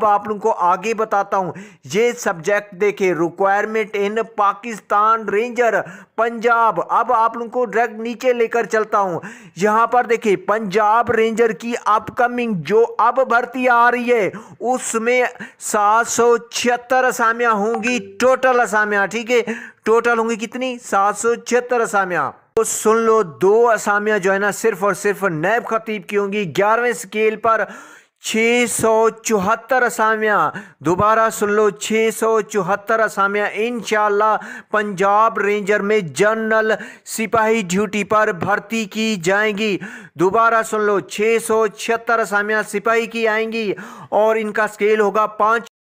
अब आप लोगों को आगे बताता हूं ये सब्जेक्ट देखे requirement in Pakistan ranger Punjab अब आप लोगों को ड्रग नीचे लेकर चलता हूं यहां पर देखे पंजाब रेंजर की अपकमिंग जो अब भर्ती आ रही है उसमें सात सौ छिहत्तर असामियाँ होंगी टोटल असामियाँ ठीक है टोटल होंगी कितनी सात सौ छिहत्तर असामियाँ तो सुन लो दो असामियाँ जो है ना सिर्फ और सिर्फ नैब खतीब की होंगी ग्यारहवें स्केल पर छः सौ चौहत्तर असामिया दोबारा सुन लो छः सौ चौहत्तर असामिया इन पंजाब रेंजर में जनरल सिपाही ड्यूटी पर भर्ती की जाएंगी दोबारा सुन लो छः सौ छिहत्तर असामिया सिपाही की आएंगी और इनका स्केल होगा पाँच